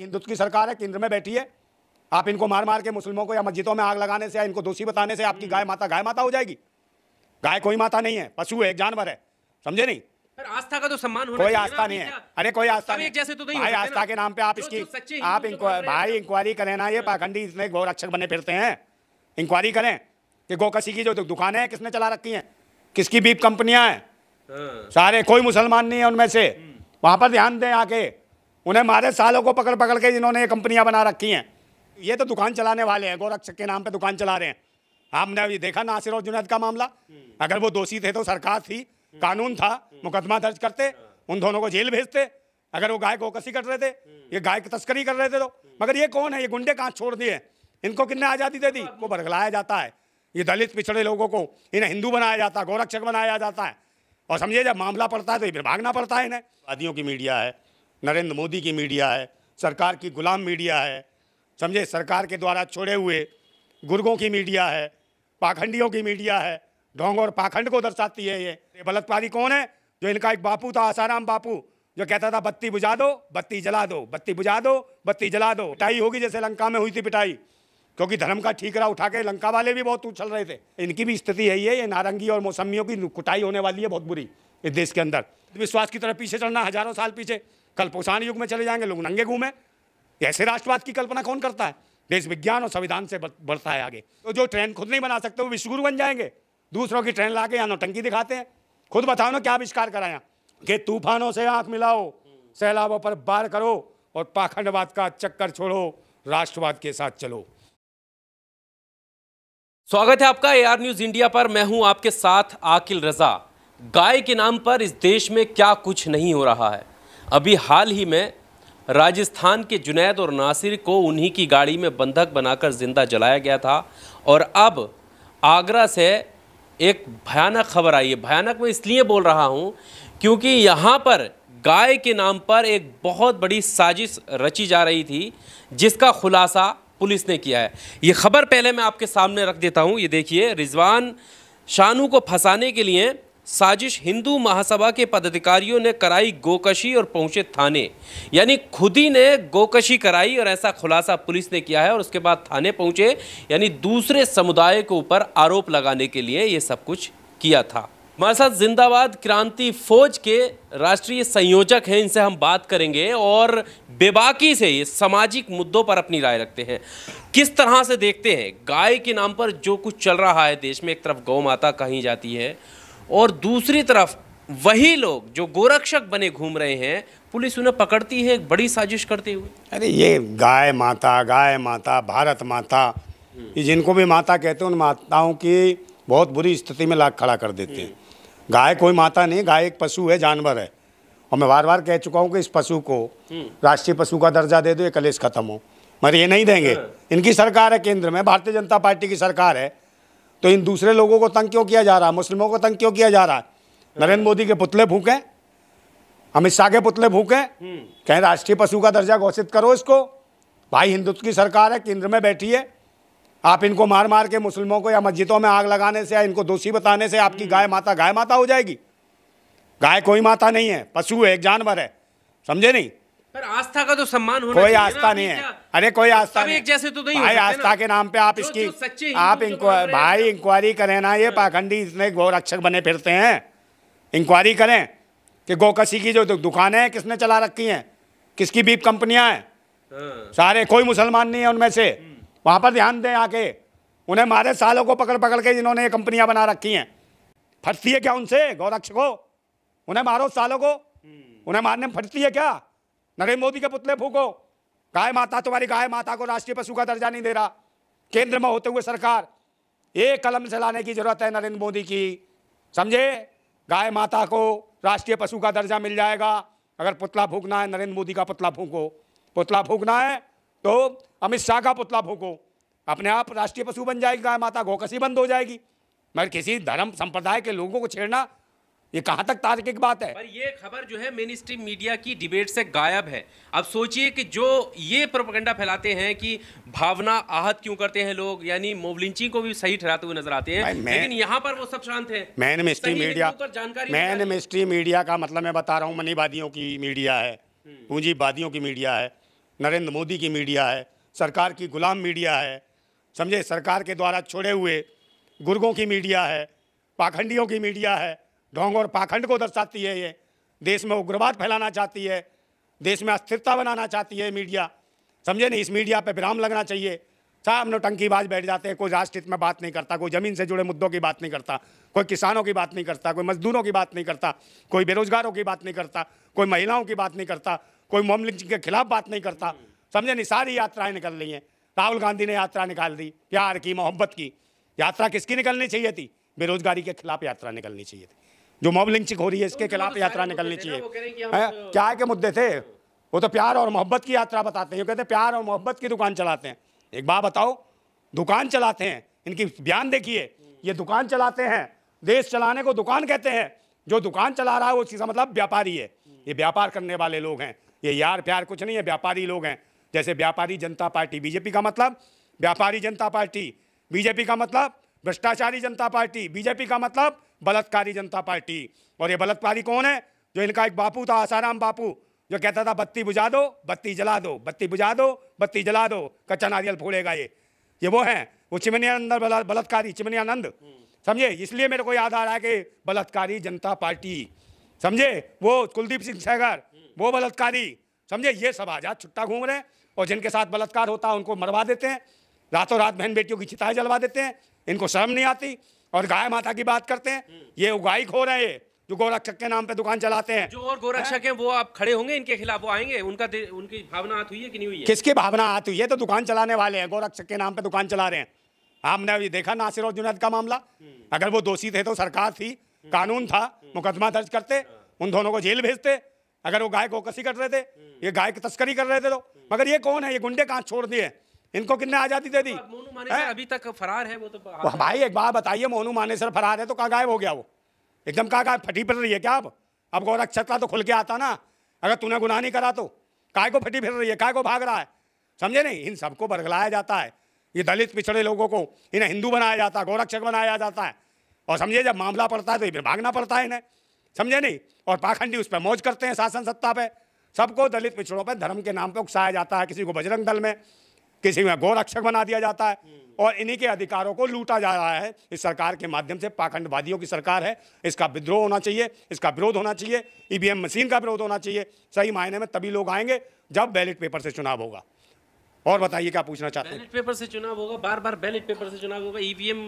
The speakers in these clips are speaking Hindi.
हिंदुत्व की सरकार है केंद्र में बैठी है आप इनको मार मार के मुस्लिमों को या मस्जिदों में आग लगाने से या इनको दोषी बताने से आपकी गाय माता गाय माता हो जाएगी गाय कोई माता नहीं है पशु है एक जानवर है समझे नहीं आस्था का तो सम्मान होना कोई आस्था नहीं है अरे कोई आस्था नहीं जैसे तो नहीं भाई आस्था के नाम पे आप इसकी आप भाई इंक्वायरी करें ना ये पाखंडी इसमें गौरक्षक बने फिरते हैं इंक्वायरी करें कि गोकसी की जो दुकानें हैं किसने चला रखी हैं किसकी बीप कंपनियां हैं हाँ। सारे कोई मुसलमान नहीं है उनमें से हम्म। वहां पर ध्यान दें आके उन्हें मारे सालों को पकड़ पकड़ के जिन्होंने ये कंपनियां बना रखी हैं ये तो दुकान चलाने वाले हैं गोरक्षक के नाम पर दुकान चला रहे हैं आपने अभी देखा नासिर और जुनेद का मामला अगर वो दोषी थे तो सरकार थी कानून था मुकदमा दर्ज करते उन दोनों को जेल भेजते अगर वो गाय को कसी कर रहे थे ये गाय की तस्करी कर रहे थे तो मगर ये कौन है ये गुंडे कहाँ छोड़ दिए इनको कितने आज़ादी दे दी वो बरगलाया जाता है ये दलित पिछड़े लोगों को इन्हें हिंदू बनाया जाता है गोरक्षक बनाया जाता है और समझिए जब मामला पड़ता है तो ये फिर भागना पड़ता है इन्हें आदियों की मीडिया है नरेंद्र मोदी की मीडिया है सरकार की गुलाम मीडिया है समझे सरकार के द्वारा छोड़े हुए गुर्गों की मीडिया है पाखंडियों की मीडिया है ढोंग और पाखंड को दर्शाती है ये बलतपारी कौन है जो इनका एक बापू था आसाराम बापू जो कहता था बत्ती बुझा दो बत्ती जला दो बत्ती बुझा दो बत्ती जला दो पिटाई होगी जैसे लंका में हुई थी पिटाई क्योंकि धर्म का ठीकरा उठा के लंका वाले भी बहुत उछल रहे थे इनकी भी स्थिति है ये ये नारंगी और मौसमियों की कुटाई होने वाली है बहुत बुरी इस देश के अंदर विश्वास की तरफ पीछे चलना हजारों साल पीछे कल पोषाण युग में चले जाएंगे लोग नंगे घूमे ऐसे राष्ट्रवाद की कल्पना कौन करता है देश विज्ञान और संविधान से बढ़ता है आगे तो जो ट्रेन खुद नहीं बना सकते वो विश्वगुरु बन जाएंगे दूसरों की ट्रेन ला के यहाँ नौटंकी दिखाते हैं खुद बताओ ना क्या आविष्कार कराया कि तूफानों से आंख मिलाओ सैलाबों पर बार करो और पाखंडवाद का चक्कर छोड़ो राष्ट्रवाद के साथ चलो स्वागत है आपका एआर न्यूज इंडिया पर मैं हूं आपके साथ आकिल रजा गाय के नाम पर इस देश में क्या कुछ नहीं हो रहा है अभी हाल ही में राजस्थान के जुनैद और नासिर को उन्हीं की गाड़ी में बंधक बनाकर ज़िंदा जलाया गया था और अब आगरा से एक भयानक खबर आई है भयानक मैं इसलिए बोल रहा हूँ क्योंकि यहाँ पर गाय के नाम पर एक बहुत बड़ी साजिश रची जा रही थी जिसका खुलासा पुलिस ने किया है ये खबर पहले मैं आपके सामने रख देता हूँ ये देखिए रिजवान शानू को फंसाने के लिए साजिश हिंदू महासभा के पदाधिकारियों ने कराई गोकशी और पहुंचे थाने यानी खुद ही ने गोकशी कराई और ऐसा खुलासा पुलिस ने किया है और उसके बाद थाने पहुंचे यानी दूसरे समुदाय के ऊपर आरोप लगाने के लिए ये सब कुछ किया था हमारे साथ जिंदाबाद क्रांति फौज के राष्ट्रीय संयोजक हैं इनसे हम बात करेंगे और बेबाकी से ये सामाजिक मुद्दों पर अपनी राय रखते हैं किस तरह से देखते हैं गाय के नाम पर जो कुछ चल रहा है देश में एक तरफ गौ माता कही जाती है और दूसरी तरफ वही लोग जो गोरक्षक बने घूम रहे हैं पुलिस उन्हें पकड़ती है एक बड़ी साजिश करते हुए अरे ये गाय माता गाय माता भारत माता ये जिनको भी माता कहते हैं उन माताओं की बहुत बुरी स्थिति में लाख खड़ा कर देते हैं गाय कोई माता नहीं गाय एक पशु है जानवर है और मैं बार बार कह चुका हूँ कि इस पशु को राष्ट्रीय पशु का दर्जा दे दो ये कलेश खत्म हो मगर ये नहीं देंगे हाँ। इनकी सरकार है केंद्र में भारतीय जनता पार्टी की सरकार है तो इन दूसरे लोगों को तंग क्यों किया जा रहा है मुस्लिमों को तंग क्यों किया जा रहा है हम्म। नरेंद्र मोदी के पुतले भूखे अमित शाह के पुतले भूखे हम्म। कहें राष्ट्रीय पशु का दर्जा घोषित करो इसको भाई हिंदुत्व की सरकार है केंद्र में बैठी है आप इनको मार मार के मुस्लिमों को या मस्जिदों में आग लगाने से या इनको दोषी बताने से आपकी हम्म। गाय माता गाय माता हो जाएगी गाय कोई माता नहीं है पशु है एक जानवर है समझे नहीं पर आस्था का तो सम्मान होना कोई आस्था नहीं है अरे कोई आस्था नहीं एक जैसे तो नहीं भाई आस्था के नाम पे आप इसकी सच्चे आप भाई इंक्वायरी करें ना ये हाँ। पाखंडी इतने गोरक्षक बने फिरते हैं इंक्वायरी करें कि गोकसी की जो दुकानें हैं किसने चला रखी हैं किसकी बीप कंपनियां हैं हाँ। सारे कोई मुसलमान नहीं है उनमें से हम्म। वहां पर ध्यान दें आके उन्हें मारे सालों को पकड़ पकड़ के जिन्होंने ये कंपनियां बना रखी हैं फटती है क्या उनसे गौरक्ष को उन्हें मारो सालों को हम्म। उन्हें मारने में फटती है क्या नरेंद्र मोदी के पुतले फूको गाय माता तुम्हारी गाय माता को राष्ट्रीय पशु का दर्जा नहीं दे रहा केंद्र में होते हुए सरकार एक कलम चलाने की जरूरत है नरेंद्र मोदी की समझे गाय माता को राष्ट्रीय पशु का दर्जा मिल जाएगा अगर पुतला फूकना है नरेंद्र मोदी का पुतला फूको पुतला फूकना है तो अमित शाह का पुतला फूको अपने आप राष्ट्रीय पशु बन जाएगी गाय माता गोकसी बंद हो जाएगी मगर किसी धर्म संप्रदाय के लोगों को छेड़ना ये कहां तक तार्किक की बात है पर ये खबर जो है मेन स्ट्रीम मीडिया की डिबेट से गायब है अब सोचिए कि जो ये प्रोपगंडा फैलाते हैं कि भावना आहत क्यों करते हैं लोग यानी मोबलिंची को भी सही ठहराते हुए नजर आते हैं लेकिन यहाँ पर वो सब शांत है mainstream media mainstream media का मतलब मैं बता रहा हूँ मनीवादियों की मीडिया है हम्म। पूंजीवादियों की मीडिया है नरेंद्र मोदी की मीडिया है सरकार की गुलाम मीडिया है समझे सरकार के द्वारा छोड़े हुए गुर्गों की मीडिया है पाखंडियों की मीडिया है ढोंग और पाखंड को दर्शाती है ये देश में उग्रवाद फैलाना चाहती है देश में अस्थिरता बनाना चाहती है मीडिया समझे नहीं इस मीडिया पर विराम लगना चाहिए साहब बाज बैठ जाते हैं कोई राष्ट्रहित में बात नहीं करता कोई ज़मीन से जुड़े मुद्दों की बात नहीं करता कोई किसानों की बात नहीं करता कोई मजदूरों की बात नहीं करता कोई बेरोजगारों की बात नहीं करता कोई महिलाओं की बात नहीं करता कोई मोमलिक के खिलाफ बात नहीं करता समझे नहीं सारी यात्राएं निकल रही हैं राहुल गांधी ने यात्रा निकाल दी प्यार की मोहब्बत की यात्रा किसकी निकलनी चाहिए थी बेरोजगारी के खिलाफ यात्रा निकलनी चाहिए थी जो मॉब लिंचिंग हो रही है इसके तो खिलाफ यात्रा निकलनी चाहिए तो। क्या के मुद्दे थे वो तो प्यार और मोहब्बत की यात्रा बताते हैं कहते हैं प्यार और मोहब्बत की दुकान चलाते हैं एक बात बताओ दुकान चलाते हैं इनकी बयान देखिए ये दुकान चलाते हैं देश चलाने को दुकान कहते हैं जो दुकान चला रहा है वो उसका मतलब व्यापारी है ये व्यापार करने वाले लोग हैं ये यार प्यार कुछ नहीं है व्यापारी लोग हैं जैसे व्यापारी जनता पार्टी बीजेपी का मतलब व्यापारी जनता पार्टी बीजेपी का मतलब भ्रष्टाचारी जनता पार्टी बीजेपी का मतलब बलात्कारी जनता पार्टी और ये बलात्कारी कौन है जो इनका एक बापू था आसाराम बापू जो कहता था बत्ती बुझा दो बत्ती जला दो बत्ती बुझा दो बत्ती जला दो कच्चा नारियल फूलेगा ये ये वो हैं वो चिमनियानंद बलात्कारी चिमनियानंद समझे इसलिए मेरे को याद आ रहा है कि बलात्कारी जनता पार्टी समझे वो कुलदीप सिंह सहगर वो बलात्कारी समझे ये सब आजाद छुट्टा घूम रहे हैं और जिनके साथ बलात्कार होता है उनको मरवा देते हैं रातों रात बहन बेटियों की चिताएं जलवा देते हैं इनको शर्म नहीं आती और गाय माता की बात करते हैं ये उगाई खो रहे हैं जो गोरक्षक के नाम पे दुकान चलाते हैं जो और गोरक्षक है वो आप खड़े होंगे इनके खिलाफ वो आएंगे उनका उनकी भावना हाथ हुई है कि नहीं हुई है किसकी भावना हाथ हुई है तो दुकान चलाने वाले हैं गोरक्षक के नाम पे दुकान चला रहे हैं आपने अभी देखा नासिर और जुनेद का मामला अगर वो दोषी थे तो सरकार थी कानून था मुकदमा दर्ज करते उन दोनों को जेल भेजते अगर वो गाय को कसी कर रहे थे ये गाय की तस्करी कर रहे थे तो मगर ये कौन है ये गुंडे कहाँ छोड़ दिए इनको कितने आज़ादी दे दी मोनू मानेसर अभी तक फरार है वो तो भाई एक बात बताइए मोनू मानेसर फरार है तो कहाँ गायब हो गया वो एकदम कहाँ गायब फटी फिर रही है क्या अब अब गौरख छतला तो खुल के आता ना अगर तूने गुनाह नहीं करा तो काय को फटी फिर रही है काय को भाग रहा है समझे नहीं इन सबको बरगलाया जाता है ये दलित पिछड़े लोगों को इन्हें हिंदू बनाया जाता है गौरक्षक बनाया जाता है और समझे जब मामला पड़ता है तो फिर भागना पड़ता है इन्हें समझे नहीं और पाखंडी उस पर मौज करते हैं शासन सत्ता पे सबको दलित पिछड़ों पर धर्म के नाम पर उकसाया जाता है किसी को बजरंग दल में किसी में गोरक्षक बना दिया जाता है हम्म। और इन्हीं के अधिकारों को लूटा जा रहा है इस सरकार के माध्यम से पाखंडवादियों की सरकार है इसका विद्रोह होना चाहिए इसका विरोध होना चाहिए ईवीएम मशीन का विरोध होना चाहिए सही मायने में तभी लोग आएंगे जब बैलेट पेपर से चुनाव होगा और बताइए क्या पूछना चाहते हैं बैलेट पेपर से चुनाव होगा बार बार बैलेट पेपर से चुनाव होगा ईवीएम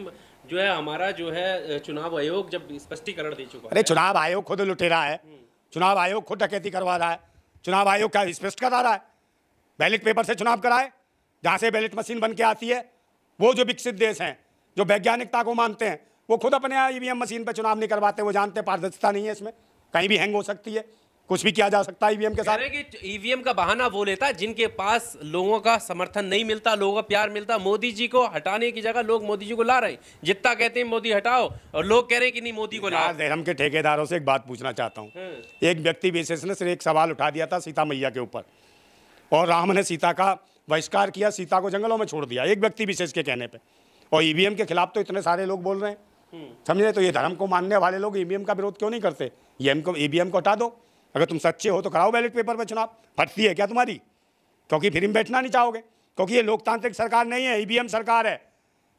जो है हमारा जो है चुनाव आयोग जब स्पष्टीकरण दे चुका अरे चुनाव आयोग खुद लुटेरा है हम्म। चुनाव आयोग खुद डकैती करवा रहा है चुनाव आयोग क्या स्पष्ट करा रहा है बैलेट पेपर से चुनाव कराए जहाँ से बैलेट मशीन बन के आती है वो जो विकसित देश हैं जो वैज्ञानिकता को मानते हैं वो खुद अपने यहाँ ई मशीन पर चुनाव नहीं करवाते वो जानते पारदर्शिता नहीं है इसमें कहीं भी हैंग हो सकती है कुछ भी किया जा सकता है ईवीएम के साथ कि ईवीएम का बहाना वो लेता है जिनके पास लोगों का समर्थन नहीं मिलता लोगों का प्यार मिलता मोदी जी को हटाने की जगह लोग मोदी जी को ला रहे हैं जितना कहते हैं मोदी हटाओ और लोग कह रहे हैं कि नहीं मोदी को ला धर्म के ठेकेदारों से एक बात पूछना चाहता हूँ हाँ। एक व्यक्ति विशेष ने सिर्फ एक सवाल उठा दिया था सीता मैया के ऊपर और राम ने सीता का बहिष्कार किया सीता को जंगलों में छोड़ दिया एक व्यक्ति विशेष के कहने पर और ईवीएम e के खिलाफ तो इतने सारे लोग बोल रहे हैं समझे तो ये धर्म को मानने वाले लोग ईवीएम e का विरोध क्यों नहीं करते ईवीएम e को ईवीएम को हटा दो अगर तुम सच्चे हो तो कराओ बैलेट पेपर पर चुनाव फटती है क्या तुम्हारी क्योंकि फिर में बैठना नहीं चाहोगे क्योंकि ये लोकतांत्रिक सरकार नहीं है ईवीएम सरकार है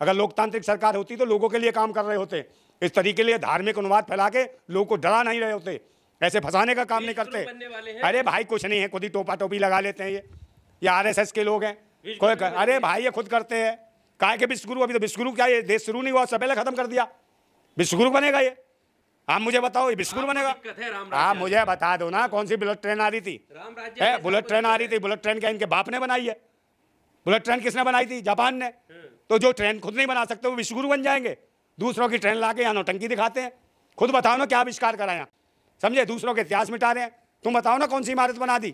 अगर लोकतांत्रिक सरकार होती तो लोगों के लिए काम कर रहे होते इस तरीके लिए धार्मिक अनुवाद फैला के लोगों को डरा नहीं रहे होते ऐसे फंसाने का काम नहीं करते अरे भाई कुछ नहीं है खुद ही टोपा टोपी लगा लेते हैं ये ये आरएसएस के लोग हैं कोई कर, अरे भाई ये खुद करते हैं कहा के विश्वगुरु अभी तो विश्वगुरु क्या ये देश शुरू नहीं हुआ पहले खत्म कर दिया विश्वगुरु बनेगा ये आप मुझे बताओ ये विश्वगुरु बनेगा आप मुझे बता दो ना कौन सी बुलेट ट्रेन आ रही थी बुलेट ट्रेन आ रही थी बुलेट ट्रेन क्या इनके बाप ने बनाई है बुलेट ट्रेन किसने बनाई थी जापान ने हाँ। तो जो ट्रेन खुद नहीं बना सकते वो विश्वगुरु बन जाएंगे दूसरों की ट्रेन ला के यहाँ टंकी दिखाते हैं खुद बताओ ना क्या आविष्कार कराया समझे दूसरों के इतिहास मिटा रहे हैं तुम बताओ ना कौन सी इमारत बना दी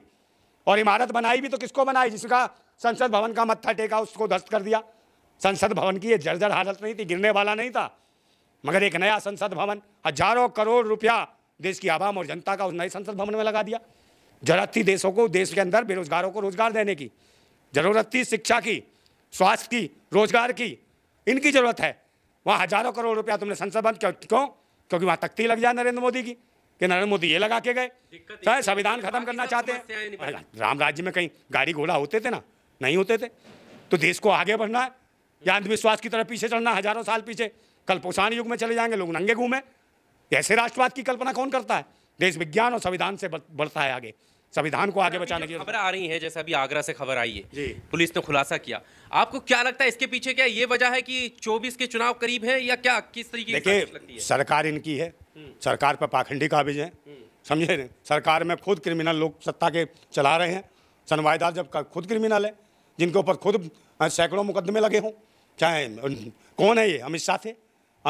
और इमारत बनाई भी तो किसको बनाई जिसका संसद भवन का मत्था टेका उसको ध्वस्त कर दिया संसद भवन की ये जर्जर हालत नहीं थी गिरने वाला नहीं था मगर एक नया संसद भवन हजारों करोड़ रुपया देश की आवाम और जनता का उस नए संसद भवन में लगा दिया जरूरत थी देशों को देश के अंदर बेरोजगारों को रोजगार देने की जरूरत थी शिक्षा की स्वास्थ्य की रोजगार की इनकी जरूरत है वहाँ हजारों करोड़ रुपया तुमने संसद भवन क्यों क्यों क्योंकि वहाँ तख्ती लग जाए नरेंद्र मोदी की कि नरेंद्र मोदी ये लगा के गए चाहे संविधान खत्म करना तो चाहते हैं राम राज्य में कहीं गाड़ी घोड़ा होते थे ना नहीं होते थे तो देश को आगे बढ़ना है या अंधविश्वास की तरफ पीछे चलना हजारों साल पीछे कल पोषाण युग में चले जाएंगे लोग नंगे घूमे ऐसे राष्ट्रवाद की कल्पना कौन करता है देश विज्ञान और संविधान से बढ़ता है आगे संविधान को आगे बचाने की खबर आ रही है जैसे अभी आगरा से खबर आई है पुलिस ने खुलासा किया आपको क्या लगता है इसके पीछे क्या ये वजह है कि 24 के चुनाव करीब है या क्या किस तरीके की सरकार इनकी है हम्म। सरकार पर पाखंडी काबिज है हम्म। समझे नहीं सरकार में खुद क्रिमिनल लोग सत्ता के चला रहे हैं सनवाईदार जब खुद क्रिमिनल है जिनके ऊपर खुद सैकड़ों मुकदमे लगे हों चाहे कौन है ये अमित शाह थे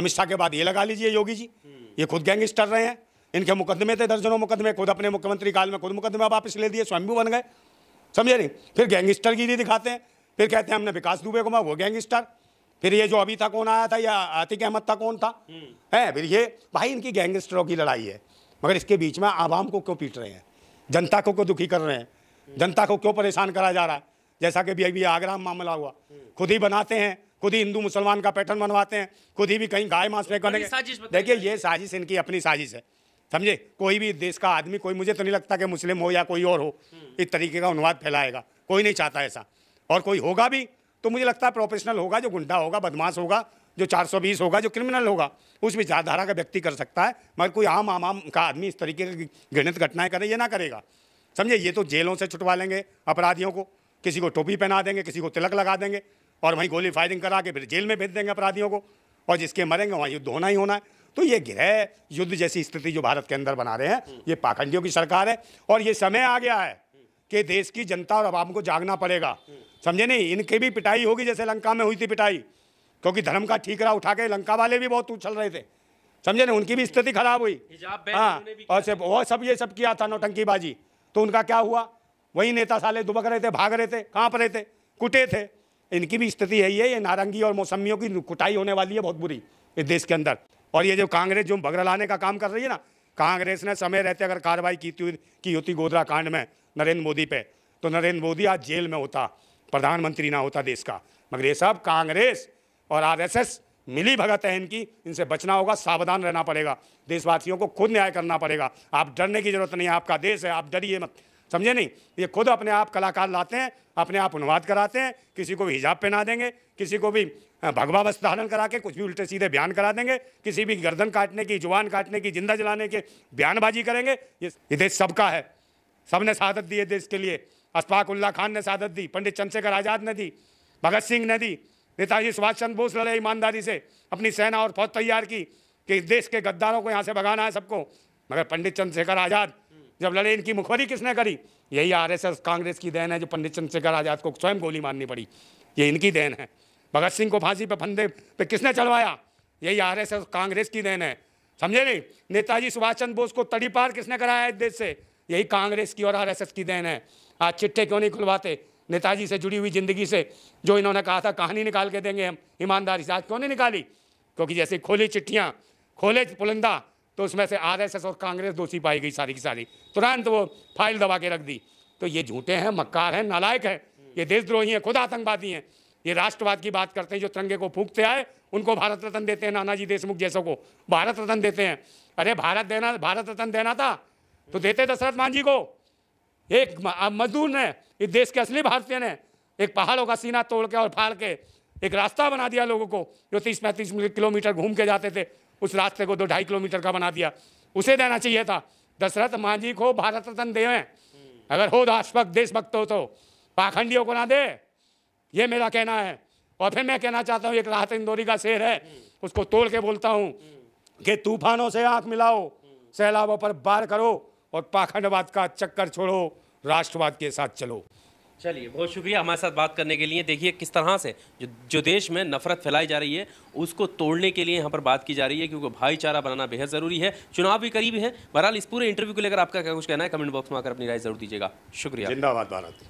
अमित शाह के बाद ये लगा लीजिए योगी जी हम्म। ये खुद गैंगस्टर रहे हैं इनके मुकदमे थे दर्जनों मुकदमे खुद अपने मुख्यमंत्री काल में खुद मुकदमा वापस ले दिए भी बन गए समझे नहीं फिर गैंगस्टर की दिखाते हैं फिर कहते हैं हमने विकास दुबे को वो गैंगस्टर फिर ये जो अभी था कौन आया था या आतिक अहमद था कौन था हम्म। है फिर ये भाई इनकी गैंगस्टरों की लड़ाई है मगर इसके बीच में आवाम को क्यों पीट रहे हैं जनता को क्यों दुखी कर रहे हैं हम्म। जनता को क्यों परेशान करा जा रहा है जैसा कि अभी आगरा मामला हुआ हम्म। खुद ही बनाते हैं खुद ही हिंदू मुसलमान का पैटर्न बनवाते हैं खुद ही भी कहीं गाय मांस में करेंगे देखिए ये साजिश इनकी अपनी साजिश है समझे कोई भी देश का आदमी कोई मुझे तो नहीं लगता कि मुस्लिम हो या कोई और हो हम्म। इस तरीके का अनुवाद फैलाएगा कोई नहीं चाहता ऐसा और कोई होगा भी तो मुझे लगता है प्रोफेशनल होगा जो गुंडा होगा बदमाश होगा जो 420 होगा जो क्रिमिनल होगा उस विचारधारा का व्यक्ति कर सकता है मगर कोई आम आम आम का आदमी इस तरीके की घृणित घटनाएं करे ये ना करेगा समझे ये तो जेलों से छुटवा लेंगे अपराधियों को किसी को टोपी पहना देंगे किसी को तिलक लगा देंगे और वहीं गोली फायरिंग करा के फिर जेल में भेज देंगे अपराधियों को और जिसके मरेंगे वहाँ युद्ध होना ही होना है तो ये गृह युद्ध जैसी स्थिति जो भारत के अंदर बना रहे हैं हम्म। ये पाखंडियों की सरकार है और ये समय आ गया है हम्म। कि देश की जनता और आवाम को जागना पड़ेगा हम्म। समझे नहीं इनकी भी पिटाई होगी जैसे लंका में हुई थी पिटाई क्योंकि धर्म का ठीकरा उठा के लंका वाले भी बहुत उछल रहे थे समझे ना उनकी भी स्थिति खराब हुई हाँ और सब वो सब ये सब किया था नौटंकीबाजी तो उनका क्या हुआ वही नेता साले दुबक रहे थे भाग रहे थे पर रहे थे कुटे थे इनकी भी स्थिति है ये नारंगी और मौसमियों की कुटाई होने वाली है बहुत बुरी इस देश के अंदर और ये जो कांग्रेस जो बगरा लाने का काम कर रही है ना कांग्रेस ने समय रहते अगर कार्रवाई की की होती गोधरा कांड में नरेंद्र मोदी पे तो नरेंद्र मोदी आज जेल में होता प्रधानमंत्री ना होता देश का मगर ये सब कांग्रेस और आरएसएस मिली भगत है इनकी इनसे बचना होगा सावधान रहना पड़ेगा देशवासियों को खुद न्याय करना पड़ेगा आप डरने की जरूरत नहीं है आपका देश है आप डरिए मत समझे नहीं ये खुद अपने आप कलाकार लाते हैं अपने आप अनुवाद कराते हैं किसी को हिजाब पहना देंगे किसी को भी हाँ, भगवावश धारण करा के कुछ भी उल्टे सीधे बयान करा देंगे किसी भी गर्दन काटने की जुबान काटने की जिंदा जलाने के बयानबाजी करेंगे ये देश सबका है सब ने शहादत दी है देश के लिए उल्ला खान ने शहादत दी पंडित चंद्रशेखर आज़ाद ने दी भगत सिंह ने दी नेताजी सुभाष चंद्र बोस लड़े ईमानदारी से अपनी सेना और फौज तैयार की कि देश के गद्दारों को यहाँ से भगाना है सबको मगर पंडित चंद्रशेखर आज़ाद जब लड़े इनकी मुखबरी किसने करी यही आरएसएस कांग्रेस की देन है जो पंडित चंद्रशेखर आज़ाद को स्वयं गोली मारनी पड़ी ये इनकी देन है भगत सिंह को फांसी पे फंदे पे किसने चढ़वाया यही आर एस कांग्रेस की देन है समझे नहीं नेताजी सुभाष चंद्र बोस को तड़ी पार किसने कराया इस देश से यही कांग्रेस की और आरएसएस की देन है आज चिट्ठे क्यों नहीं खुलवाते नेताजी से जुड़ी हुई जिंदगी से जो इन्होंने कहा था कहानी निकाल के देंगे हम ईमानदारी से आज क्यों नहीं निकाली क्योंकि जैसे खोली चिट्ठियाँ खोले पुलंदा तो उसमें से आरएसएस और कांग्रेस दोषी पाई गई सारी की सारी तुरंत वो फाइल दबा के रख दी तो ये झूठे हैं मक्कार हैं नालायक हैं ये देशद्रोही हैं खुद आतंकवादी हैं ये राष्ट्रवाद की बात करते हैं जो तिरंगे को फूकते आए उनको भारत रत्न देते हैं नानाजी देशमुख जैसों को भारत रत्न देते हैं अरे भारत देना भारत रत्न देना था तो देते दशरथ मान जी को एक मजदूर ने इस देश के असली भारतीय ने एक पहाड़ों का सीना तोड़ के और फाड़ के एक रास्ता बना दिया लोगों को जो तीस पैंतीस किलोमीटर घूम के जाते थे उस रास्ते को दो ढाई किलोमीटर का बना दिया उसे देना चाहिए था दशरथ मांझी को भारत रत्न देवें अगर हो तो देशभक्त हो तो पाखंडियों को ना दे ये मेरा कहना है और फिर मैं कहना चाहता हूँ एक राहत इंदौरी का शेर है उसको तोड़ के बोलता हूँ कि तूफानों से आंख मिलाओ सैलाबों पर बार करो और पाखंडवाद का चक्कर छोड़ो राष्ट्रवाद के साथ चलो चलिए बहुत शुक्रिया हमारे साथ बात करने के लिए देखिए किस तरह से जो जो देश में नफरत फैलाई जा रही है उसको तोड़ने के लिए यहाँ पर बात की जा रही है क्योंकि भाईचारा बनाना बेहद ज़रूरी है चुनाव भी करीब है बहरहाल इस पूरे इंटरव्यू को लेकर आपका क्या कुछ कहना है कमेंट बॉक्स में आकर अपनी राय जरूर दीजिएगा शुक्रिया जिंदाबाद भारत